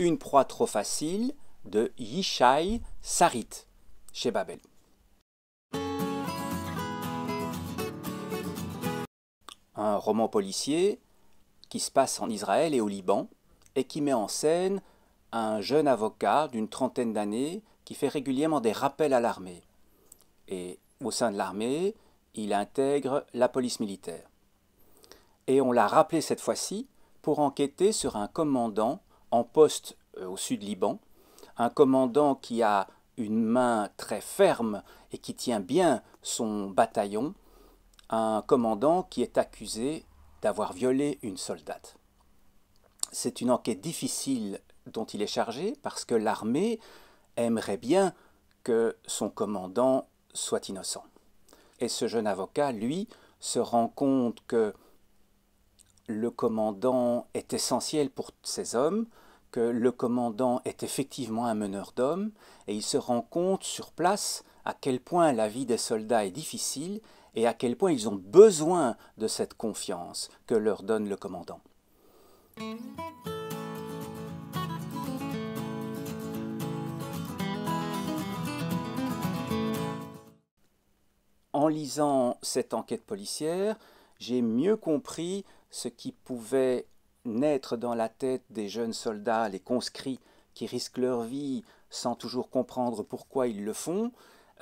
Une proie trop facile de Yishai Sarit chez Babel. Un roman policier qui se passe en Israël et au Liban et qui met en scène un jeune avocat d'une trentaine d'années qui fait régulièrement des rappels à l'armée. Et au sein de l'armée, il intègre la police militaire. Et on l'a rappelé cette fois-ci pour enquêter sur un commandant en poste euh, au sud Liban, un commandant qui a une main très ferme et qui tient bien son bataillon, un commandant qui est accusé d'avoir violé une soldate. C'est une enquête difficile dont il est chargé parce que l'armée aimerait bien que son commandant soit innocent. Et ce jeune avocat, lui, se rend compte que le commandant est essentiel pour ses hommes, le commandant est effectivement un meneur d'hommes, et il se rend compte sur place à quel point la vie des soldats est difficile et à quel point ils ont besoin de cette confiance que leur donne le commandant. En lisant cette enquête policière, j'ai mieux compris ce qui pouvait naître dans la tête des jeunes soldats, les conscrits qui risquent leur vie sans toujours comprendre pourquoi ils le font,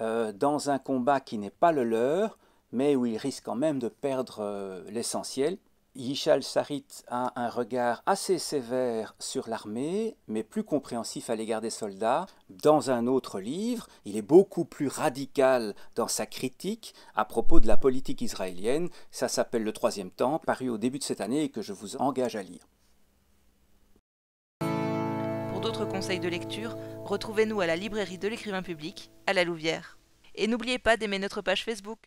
euh, dans un combat qui n'est pas le leur, mais où ils risquent quand même de perdre euh, l'essentiel, Yishal Sarit a un regard assez sévère sur l'armée, mais plus compréhensif à l'égard des soldats. Dans un autre livre, il est beaucoup plus radical dans sa critique à propos de la politique israélienne. Ça s'appelle Le Troisième Temps, paru au début de cette année et que je vous engage à lire. Pour d'autres conseils de lecture, retrouvez-nous à la librairie de l'écrivain public, à la Louvière. Et n'oubliez pas d'aimer notre page Facebook.